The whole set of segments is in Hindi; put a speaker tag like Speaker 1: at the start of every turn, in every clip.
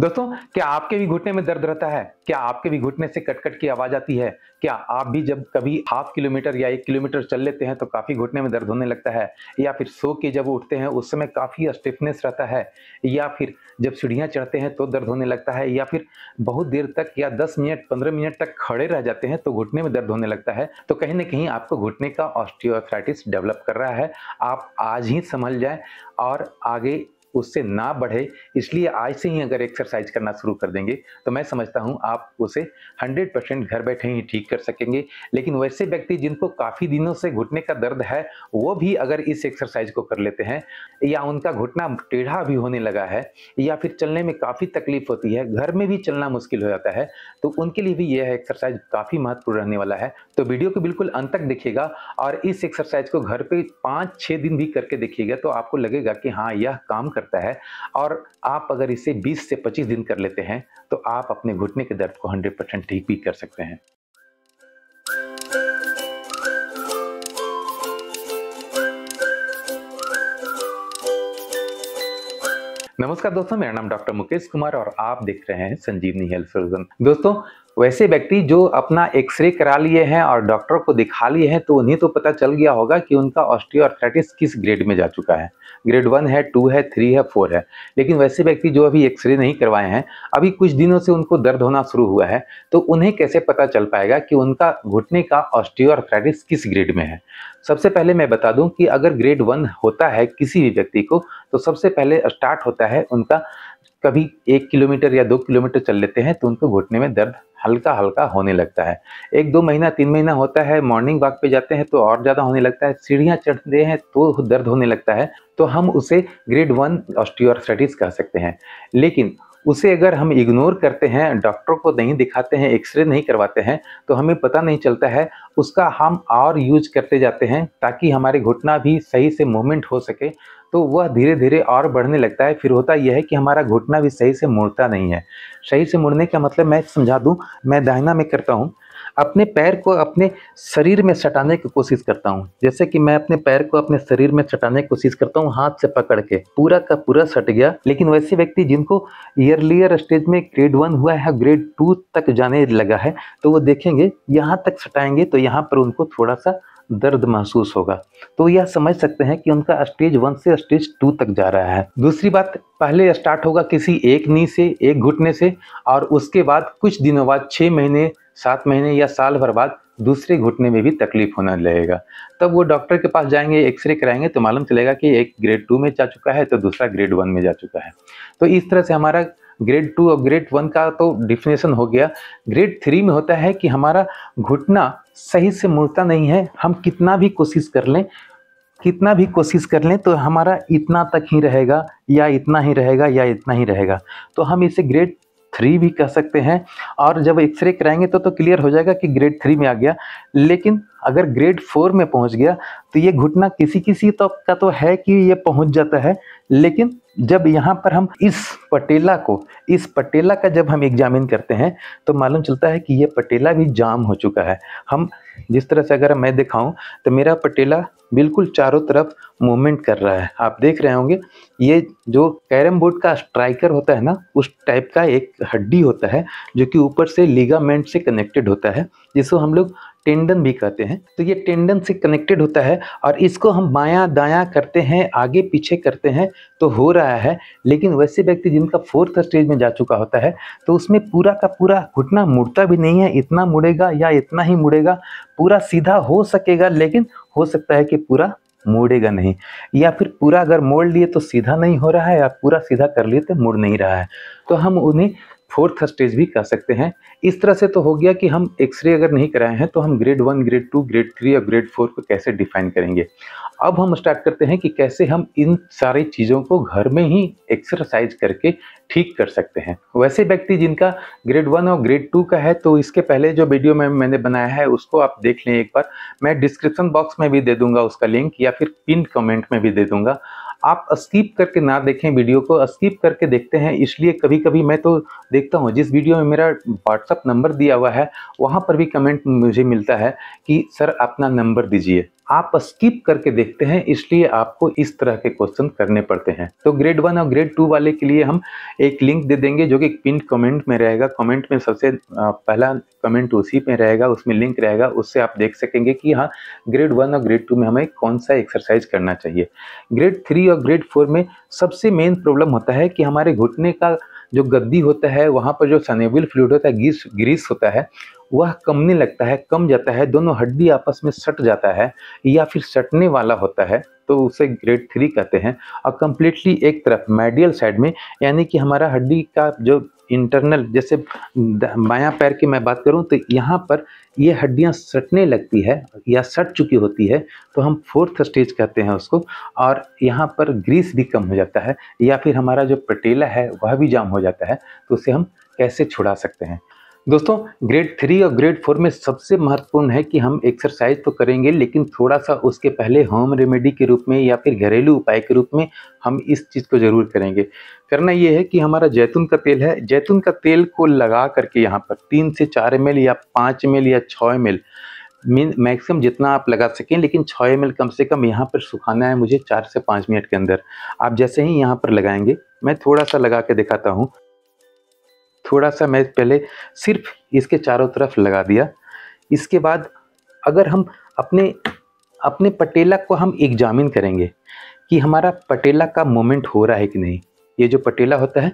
Speaker 1: दोस्तों क्या आपके भी घुटने में दर्द रहता है क्या आपके भी घुटने से कटकट की आवाज आती है क्या आप भी जब कभी हाफ किलोमीटर या एक किलोमीटर चल लेते हैं तो काफी घुटने में दर्द होने लगता है या फिर सो के जब उठते हैं उस समय काफी स्टिफनेस रहता है या फिर जब सीढ़ियाँ चढ़ते हैं तो दर्द होने लगता है या फिर बहुत देर तक या दस मिनट पंद्रह मिनट तक खड़े रह जाते हैं तो घुटने में दर्द होने लगता है तो कहीं ना कहीं आपको घुटने का ऑस्टियोआर्थराइटिस डेवलप कर रहा है आप आज ही संभल जाए और आगे उससे ना बढ़े इसलिए आज से ही अगर एक्सरसाइज करना शुरू कर देंगे तो मैं समझता हूँ आप उसे 100 परसेंट घर बैठे ही ठीक कर सकेंगे लेकिन वैसे व्यक्ति जिनको काफ़ी दिनों से घुटने का दर्द है वो भी अगर इस एक्सरसाइज को कर लेते हैं या उनका घुटना टेढ़ा भी होने लगा है या फिर चलने में काफ़ी तकलीफ होती है घर में भी चलना मुश्किल हो जाता है तो उनके लिए भी यह एक्सरसाइज काफ़ी महत्वपूर्ण रहने वाला है तो वीडियो को बिल्कुल अंत तक देखिएगा और इस एक्सरसाइज को घर पर पाँच छः दिन भी करके देखिएगा तो आपको लगेगा कि हाँ यह काम कर लगता है और आप अगर इसे 20 से 25 दिन कर लेते हैं तो आप अपने घुटने के दर्द को 100 परसेंट ठीक भी कर सकते हैं नमस्कार दोस्तों मेरा नाम डॉक्टर मुकेश कुमार और आप देख रहे हैं संजीवनी हेल्थ सर्जन दोस्तों वैसे व्यक्ति जो अपना एक्सरे करा लिए हैं और डॉक्टर को दिखा लिए हैं तो उन्हें तो पता चल गया होगा कि उनका ऑस्टियोआर्थराइटिस किस ग्रेड में जा चुका है ग्रेड वन है टू है थ्री है फोर है लेकिन वैसे व्यक्ति जो अभी एक्सरे नहीं करवाए हैं अभी कुछ दिनों से उनको दर्द होना शुरू हुआ है तो उन्हें कैसे पता चल पाएगा कि उनका घुटने का ऑस्टियोआर्थराइटिस किस ग्रेड में है सबसे पहले मैं बता दूँ कि अगर ग्रेड वन होता है किसी भी व्यक्ति को तो सबसे पहले स्टार्ट होता है उनका कभी एक किलोमीटर या दो किलोमीटर चल लेते हैं तो उनको घुटने में दर्द हल्का हल्का होने लगता है एक दो महीना तीन महीना होता है मॉर्निंग वॉक पे जाते हैं तो और ज़्यादा होने लगता है सीढ़ियाँ चढ़ते हैं तो दर्द होने लगता है तो हम उसे ग्रेड वन ऑस्टियोआर्थराइटिस कह सकते हैं लेकिन उसे अगर हम इग्नोर करते हैं डॉक्टर को नहीं दिखाते हैं एक्सरे नहीं करवाते हैं तो हमें पता नहीं चलता है उसका हम और यूज करते जाते हैं ताकि हमारे घुटना भी सही से मूवमेंट हो सके तो वह धीरे धीरे और बढ़ने लगता है फिर होता यह है कि हमारा घुटना भी सही से मुड़ता नहीं है सही से मुड़ने का मतलब मैं समझा दूँ मैं दाहिना में करता हूँ अपने पैर को अपने शरीर में सटाने की कोशिश करता हूँ जैसे कि मैं अपने पैर को अपने शरीर में सटाने की कोशिश करता हूँ हाथ से पकड़ के पूरा का पूरा सट गया लेकिन वैसे व्यक्ति जिनको ईयरलियर स्टेज में ग्रेड वन हुआ है ग्रेड टू तक जाने लगा है तो वो देखेंगे यहाँ तक सटाएंगे तो यहाँ पर उनको थोड़ा सा दर्द महसूस होगा तो यह समझ सकते हैं कि उनका स्टेज वन से स्टेज टू तक जा रहा है दूसरी बात पहले स्टार्ट होगा किसी एक नी से एक घुटने से और उसके बाद कुछ दिनों बाद छः महीने सात महीने या साल भर बाद दूसरे घुटने में भी तकलीफ होने लगेगा तब वो डॉक्टर के पास जाएंगे एक्सरे कराएंगे तो मालूम चलेगा कि एक ग्रेड टू में जा चुका है तो दूसरा ग्रेड वन में जा चुका है तो इस तरह से हमारा ग्रेड टू और ग्रेड वन का तो डिफिनेशन हो गया ग्रेड थ्री में होता है कि हमारा घुटना सही से मुड़ता नहीं है हम कितना भी कोशिश कर लें कितना भी कोशिश कर लें तो हमारा इतना तक ही रहेगा या इतना ही रहेगा या इतना ही रहेगा तो हम इसे ग्रेड थ्री भी कह सकते हैं और जब एक्सरे कराएंगे तो तो क्लियर हो जाएगा कि ग्रेड थ्री में आ गया लेकिन अगर ग्रेड फोर में पहुंच गया तो ये घुटना किसी किसी तो का तो है कि ये पहुंच जाता है लेकिन जब यहाँ पर हम इस पटेला को इस पटेला का जब हम एग्जामिन करते हैं तो मालूम चलता है कि यह पटेला भी जाम हो चुका है हम जिस तरह से अगर मैं दिखाऊं तो मेरा पटेला बिल्कुल चारों तरफ मूवमेंट कर रहा है आप देख रहे होंगे ये जो कैरम बोर्ड का स्ट्राइकर होता है ना उस टाइप का एक हड्डी होता है जो कि ऊपर से लिगामेंट से कनेक्टेड होता है जिसको हम लोग टेंडन भी कहते हैं तो ये टेंडन से कनेक्टेड होता है और इसको हम बायां दायां करते हैं आगे पीछे करते हैं तो हो रहा है लेकिन वैसे व्यक्ति जिनका फोर्थ स्टेज में जा चुका होता है तो उसमें पूरा का पूरा घुटना मुड़ता भी नहीं है इतना मुड़ेगा या इतना ही मुड़ेगा पूरा सीधा हो सकेगा लेकिन हो सकता है कि पूरा मोड़ेगा नहीं या फिर पूरा अगर मोड़ लिए तो सीधा नहीं हो रहा है या पूरा सीधा कर लिए तो मुड़ नहीं रहा है तो हम उन्हें फोर्थ स्टेज भी कह सकते हैं इस तरह से तो हो गया कि हम एक्सरे अगर नहीं कराए हैं तो हम grade one grade two grade three और ग्रेड फोर को कैसे डिफाइन करेंगे अब हम स्टार्ट करते हैं कि कैसे हम इन सारी चीज़ों को घर में ही एक्सरसाइज करके ठीक कर सकते हैं वैसे व्यक्ति जिनका ग्रेड वन और ग्रेड टू का है तो इसके पहले जो वीडियो में मैंने बनाया है उसको आप देख लें एक बार मैं डिस्क्रिप्शन बॉक्स में भी दे दूंगा उसका लिंक या फिर पिन कमेंट में भी दे दूंगा आप स्किप करके ना देखें वीडियो को स्किप करके देखते हैं इसलिए कभी कभी मैं तो देखता हूँ जिस वीडियो में मेरा व्हाट्सअप नंबर दिया हुआ है वहाँ पर भी कमेंट मुझे मिलता है कि सर अपना नंबर दीजिए आप स्किप करके देखते हैं इसलिए आपको इस तरह के क्वेश्चन करने पड़ते हैं तो ग्रेड वन और ग्रेड टू वाले के लिए हम एक लिंक दे देंगे जो कि पिन कमेंट में रहेगा कमेंट में सबसे पहला कमेंट उसी में रहेगा उसमें लिंक रहेगा उससे आप देख सकेंगे कि हाँ ग्रेड वन और ग्रेड टू में हमें कौन सा एक्सरसाइज करना चाहिए ग्रेड थ्री और ग्रेड फोर में सबसे मेन प्रॉब्लम होता है कि हमारे घुटने का जो गद्दी होता है वहाँ पर जो सनेबल फ्लूड होता है ग्रीस ग्रीस होता है वह कमने लगता है कम जाता है दोनों हड्डी आपस में सट जाता है या फिर सटने वाला होता है तो उसे ग्रेड थ्री कहते हैं और कम्प्लीटली एक तरफ मेडियल साइड में यानी कि हमारा हड्डी का जो इंटरनल जैसे बायां पैर की मैं बात करूं तो यहाँ पर ये हड्डियाँ सटने लगती है या सट चुकी होती है तो हम फोर्थ स्टेज कहते हैं उसको और यहाँ पर ग्रीस भी कम हो जाता है या फिर हमारा जो पटेला है वह भी जाम हो जाता है तो उसे हम कैसे छुड़ा सकते हैं दोस्तों ग्रेड थ्री और ग्रेड फोर में सबसे महत्वपूर्ण है कि हम एक्सरसाइज तो करेंगे लेकिन थोड़ा सा उसके पहले होम रेमेडी के रूप में या फिर घरेलू उपाय के रूप में हम इस चीज़ को ज़रूर करेंगे करना ये है कि हमारा जैतून का तेल है जैतून का तेल को लगा करके यहाँ पर तीन से चार एम या पाँच एम या छः एम मीन मैक्सिमम जितना आप लगा सकें लेकिन छः एम कम से कम यहाँ पर सुखाना है मुझे चार से पाँच मिनट के अंदर आप जैसे ही यहाँ पर लगाएंगे मैं थोड़ा सा लगा के दिखाता हूँ थोड़ा सा मैं पहले सिर्फ इसके चारों तरफ लगा दिया इसके बाद अगर हम अपने अपने पटेला को हम एग्जामिन करेंगे कि हमारा पटेला का मोमेंट हो रहा है कि नहीं ये जो पटेला होता है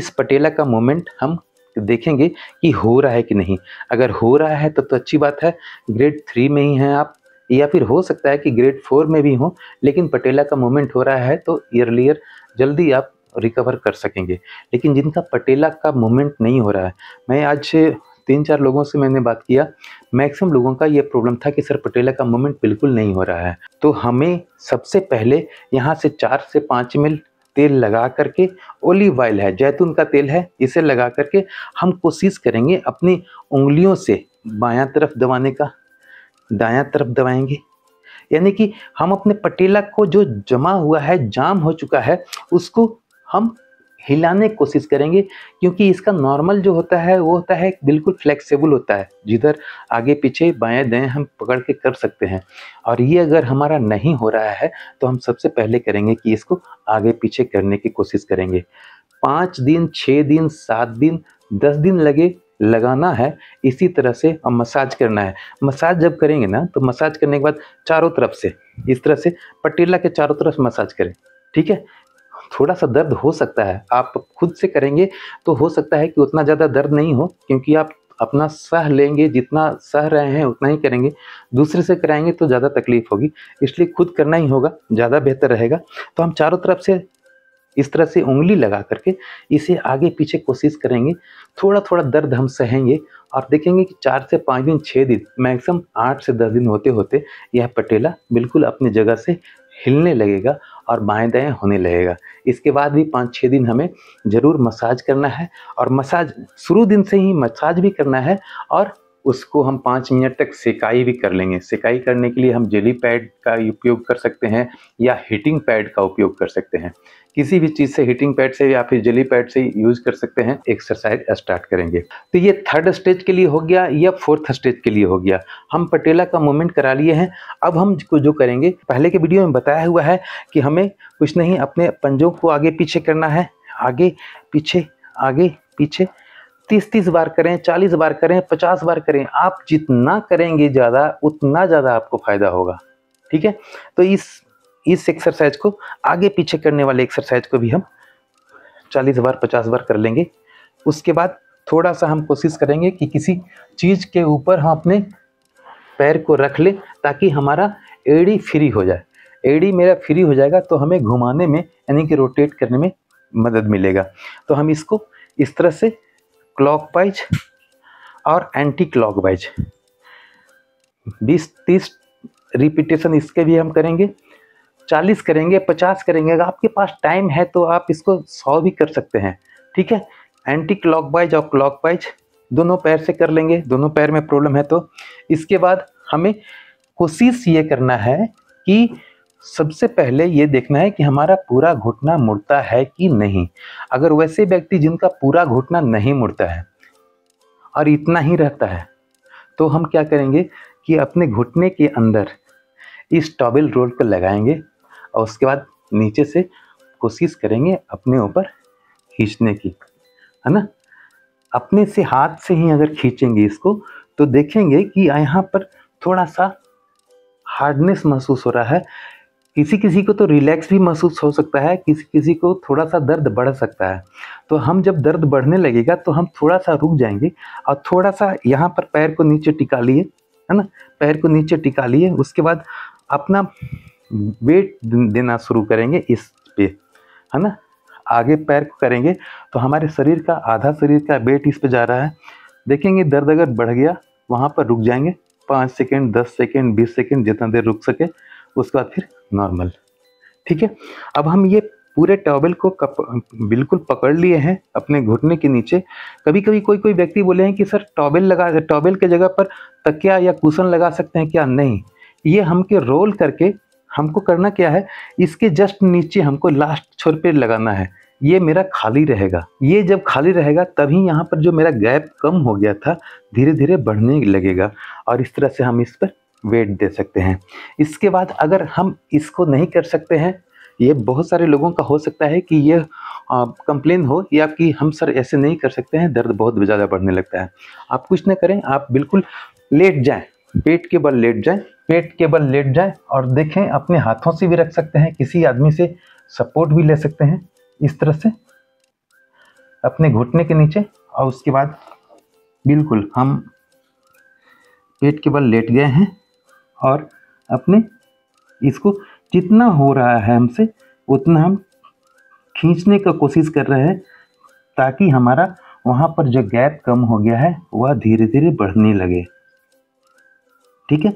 Speaker 1: इस पटेला का मोमेंट हम देखेंगे कि हो रहा है कि नहीं अगर हो रहा है तो, तो अच्छी बात है ग्रेड थ्री में ही हैं आप या फिर हो सकता है कि ग्रेड फोर में भी हो लेकिन पटेला का मोमेंट हो रहा है तो ईयरलीयर जल्दी आप रिकवर कर सकेंगे लेकिन जिनका पटेला का मूवमेंट नहीं हो रहा है मैं आज तीन चार लोगों से मैंने बात किया मैक्सिमम लोगों का ये प्रॉब्लम था कि सर पटेला का मूवमेंट बिल्कुल नहीं हो रहा है तो हमें सबसे पहले यहाँ से चार से पाँच मिल तेल लगा करके ओलिव ऑयल है जैतून का तेल है इसे लगा करके हम कोशिश करेंगे अपनी उंगलियों से बायां तरफ दबाने का दायां तरफ दबाएंगे यानी कि हम अपने पटेला को जो जमा हुआ है जाम हो चुका है उसको हम हिलाने की कोशिश करेंगे क्योंकि इसका नॉर्मल जो होता है वो होता है बिल्कुल फ्लेक्सिबल होता है जिधर आगे पीछे बाएं दें हम पकड़ के कर सकते हैं और ये अगर हमारा नहीं हो रहा है तो हम सबसे पहले करेंगे कि इसको आगे पीछे करने की कोशिश करेंगे पाँच दिन छः दिन सात दिन दस दिन लगे लगाना है इसी तरह से हम मसाज करना है मसाज जब करेंगे ना तो मसाज करने के बाद चारों तरफ से इस तरह से पटेला के चारों तरफ मसाज करें ठीक है थोड़ा सा दर्द हो सकता है आप खुद से करेंगे तो हो सकता है कि उतना ज़्यादा दर्द नहीं हो क्योंकि आप अपना सह लेंगे जितना सह रहे हैं उतना ही करेंगे दूसरे से कराएंगे तो ज़्यादा तकलीफ होगी इसलिए खुद करना ही होगा ज़्यादा बेहतर रहेगा तो हम चारों तरफ से इस तरह से उंगली लगा करके इसे आगे पीछे कोशिश करेंगे थोड़ा थोड़ा दर्द हम सहेंगे और देखेंगे कि चार से पाँच दिन छः दिन मैक्सिमम आठ से दस दिन होते होते यह पटेला बिल्कुल अपनी जगह से हिलने लगेगा और बाएं दाएँ होने लगेगा इसके बाद भी पाँच छः दिन हमें ज़रूर मसाज करना है और मसाज शुरू दिन से ही मसाज भी करना है और उसको हम पाँच मिनट तक सिकाई भी कर लेंगे सिकाई करने के लिए हम जेली पैड का उपयोग कर सकते हैं या हीटिंग पैड का उपयोग कर सकते हैं किसी भी चीज़ से हीटिंग पैड से या फिर जली पैड से यूज कर सकते हैं एक्सरसाइज स्टार्ट करेंगे तो ये थर्ड स्टेज के लिए हो गया या फोर्थ स्टेज के लिए हो गया हम पटेला का मूवमेंट करा लिए हैं अब हम जो करेंगे पहले के वीडियो में बताया हुआ है कि हमें कुछ नहीं अपने पंजों को आगे पीछे करना है आगे पीछे आगे पीछे तीस तीस बार करें चालीस बार करें पचास बार करें आप जितना करेंगे ज़्यादा उतना ज़्यादा आपको फायदा होगा ठीक है तो इस इस एक्सरसाइज को आगे पीछे करने वाले एक्सरसाइज को भी हम चालीस बार पचास बार कर लेंगे उसके बाद थोड़ा सा हम कोशिश करेंगे कि किसी चीज़ के ऊपर हम अपने पैर को रख लें ताकि हमारा एड़ी फ्री हो जाए एड़ी मेरा फ्री हो जाएगा तो हमें घुमाने में यानी कि रोटेट करने में मदद मिलेगा तो हम इसको इस तरह से क्लॉक वाइज और एंटी क्लॉक वाइज बीस तीस रिपीटेशन इसके भी हम करेंगे चालीस करेंगे पचास करेंगे अगर आपके पास टाइम है तो आप इसको सौ भी कर सकते हैं ठीक है एंटी क्लॉक वाइज और क्लॉक वाइज दोनों पैर से कर लेंगे दोनों पैर में प्रॉब्लम है तो इसके बाद हमें कोशिश ये करना है कि सबसे पहले ये देखना है कि हमारा पूरा घुटना मुड़ता है कि नहीं अगर वैसे व्यक्ति जिनका पूरा घुटना नहीं मुड़ता है और इतना ही रहता है तो हम क्या करेंगे कि अपने घुटने के अंदर इस टॉबल रोल को लगाएंगे और उसके बाद नीचे से कोशिश करेंगे अपने ऊपर खींचने की है ना अपने से हाथ से ही अगर खींचेंगे इसको तो देखेंगे कि यहाँ पर थोड़ा सा हार्डनेस महसूस हो रहा है किसी किसी को तो रिलैक्स भी महसूस हो सकता है किसी किसी को थोड़ा सा दर्द बढ़ सकता है तो हम जब दर्द बढ़ने लगेगा तो हम थोड़ा सा रुक जाएंगे और थोड़ा सा यहाँ पर पैर को नीचे टिका लिए है ना पैर को नीचे टिका लिए उसके बाद अपना वेट देना शुरू करेंगे इस पे है ना आगे पैर को करेंगे तो हमारे शरीर का आधा शरीर का वेट इस पे जा रहा है देखेंगे दर्द अगर बढ़ गया वहाँ पर रुक जाएंगे पाँच सेकेंड दस सेकेंड बीस सेकेंड जितना देर रुक सके उसके बाद फिर नॉर्मल ठीक है अब हम ये पूरे टॉवल को कप, बिल्कुल पकड़ लिए हैं अपने घुटने के नीचे कभी कभी कोई कोई व्यक्ति बोले हैं कि सर टॉवल लगा टॉवल के जगह पर तकिया या कुशन लगा सकते हैं क्या नहीं ये हम के रोल करके हमको करना क्या है इसके जस्ट नीचे हमको लास्ट छोर पे लगाना है ये मेरा खाली रहेगा ये जब खाली रहेगा तभी यहाँ पर जो मेरा गैप कम हो गया था धीरे धीरे बढ़ने लगेगा और इस तरह से हम इस पर वेट दे सकते हैं इसके बाद अगर हम इसको नहीं कर सकते हैं ये बहुत सारे लोगों का हो सकता है कि ये कंप्लेन हो या कि हम सर ऐसे नहीं कर सकते हैं दर्द बहुत ज़्यादा बढ़ने लगता है आप कुछ ना करें आप बिल्कुल लेट जाएं पेट के बल लेट जाए पेट के बल लेट जाए और देखें अपने हाथों से भी रख सकते हैं किसी आदमी से सपोर्ट भी ले सकते हैं इस तरह से अपने घुटने के नीचे और उसके बाद बिल्कुल हम पेट के बल लेट गए हैं और अपने इसको जितना हो रहा है हमसे उतना हम खींचने का कोशिश कर रहे हैं ताकि हमारा वहाँ पर जो गैप कम हो गया है वह धीरे धीरे बढ़ने लगे ठीक है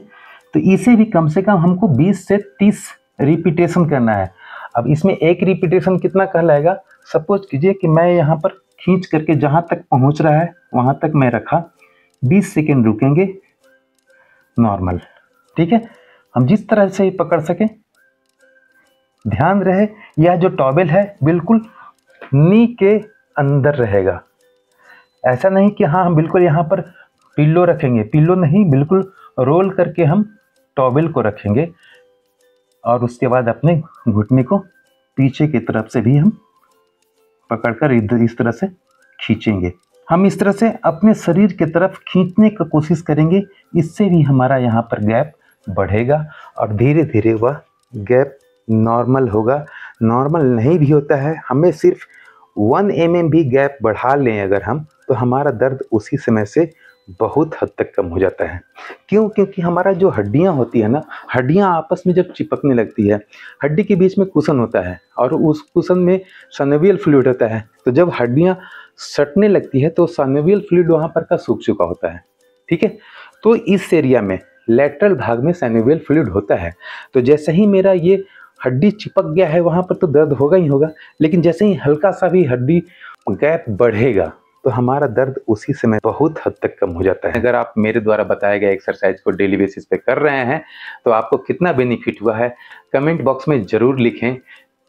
Speaker 1: तो इसे भी कम से कम हमको 20 से 30 रिपीटेशन करना है अब इसमें एक रिपीटेशन कितना कहलाएगा सपोज कीजिए कि मैं यहाँ पर खींच करके जहाँ तक पहुँच रहा है वहाँ तक मैं रखा 20 सेकेंड रुकेंगे नॉर्मल ठीक है हम जिस तरह से पकड़ सकें ध्यान रहे यह जो टॉबेल है बिल्कुल नी के अंदर रहेगा ऐसा नहीं कि हाँ हम बिल्कुल यहाँ पर पिल्लो रखेंगे पिल्लो नहीं बिल्कुल रोल करके हम टॉवेल को रखेंगे और उसके बाद अपने घुटने को पीछे की तरफ से भी हम पकड़कर इधर इस तरह से खींचेंगे हम इस तरह से अपने शरीर की तरफ खींचने का कोशिश करेंगे इससे भी हमारा यहाँ पर गैप बढ़ेगा और धीरे धीरे वह गैप नॉर्मल होगा नॉर्मल नहीं भी होता है हमें सिर्फ वन एम एम भी गैप बढ़ा लें अगर हम तो हमारा दर्द उसी समय से बहुत हद तक कम हो जाता है क्यों क्योंकि हमारा जो हड्डियाँ होती है ना हड्डियाँ आपस में जब चिपकने लगती है हड्डी के बीच में कुशन होता है और उस कुशन में सनवियल फ्लूड होता है तो जब हड्डियाँ सटने लगती है तो सनवियल फ्लूड वहाँ पर का सूख चुका होता है ठीक है तो इस एरिया में लेटरल भाग में सैनुअल फ्लूड होता है तो जैसे ही मेरा ये हड्डी चिपक गया है वहाँ पर तो दर्द होगा ही होगा लेकिन जैसे ही हल्का सा भी हड्डी गैप बढ़ेगा तो हमारा दर्द उसी समय बहुत हद तक कम हो जाता है अगर आप मेरे द्वारा बताया गया एक्सरसाइज को डेली बेसिस पे कर रहे हैं तो आपको कितना बेनिफिट हुआ है कमेंट बॉक्स में ज़रूर लिखें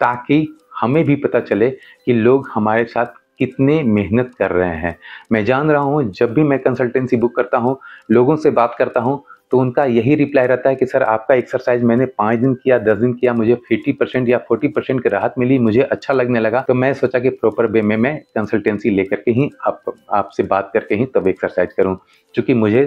Speaker 1: ताकि हमें भी पता चले कि लोग हमारे साथ कितने मेहनत कर रहे हैं मैं जान रहा हूँ जब भी मैं कंसल्टेंसी बुक करता हूँ लोगों से बात करता हूँ तो उनका यही रिप्लाई रहता है कि सर आपका एक्सरसाइज मैंने पाँच दिन किया दस दिन किया मुझे फिफ्टी परसेंट या फोर्टी परसेंट की राहत मिली मुझे अच्छा लगने लगा तो मैं सोचा कि प्रॉपर वे में मैं कंसल्टेंसी लेकर के ही आप आपसे बात करके ही तब एक्सरसाइज करूँ चूँकि मुझे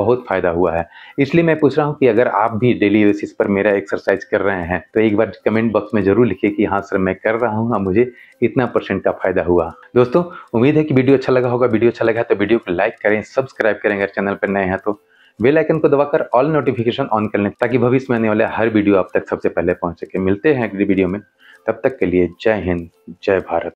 Speaker 1: बहुत फ़ायदा हुआ है इसलिए मैं पूछ रहा हूँ कि अगर आप भी डेली बेसिस पर मेरा एक्सरसाइज कर रहे हैं तो एक बार कमेंट बॉक्स में ज़रूर लिखिए कि हाँ सर मैं कर रहा हूँ हाँ, और मुझे इतना परसेंट का फ़ायदा हुआ दोस्तों उम्मीद है कि वीडियो अच्छा लगा होगा वीडियो अच्छा लगा तो वीडियो को लाइक करें सब्सक्राइब करें अगर चैनल पर नए हैं तो बेल आइकन को दबाकर ऑल नोटिफिकेशन ऑन कर लें ताकि भविष्य में आने वाले हर वीडियो आप तक सबसे पहले पहुंच सके मिलते हैं अगली वीडियो में तब तक के लिए जय हिंद जय भारत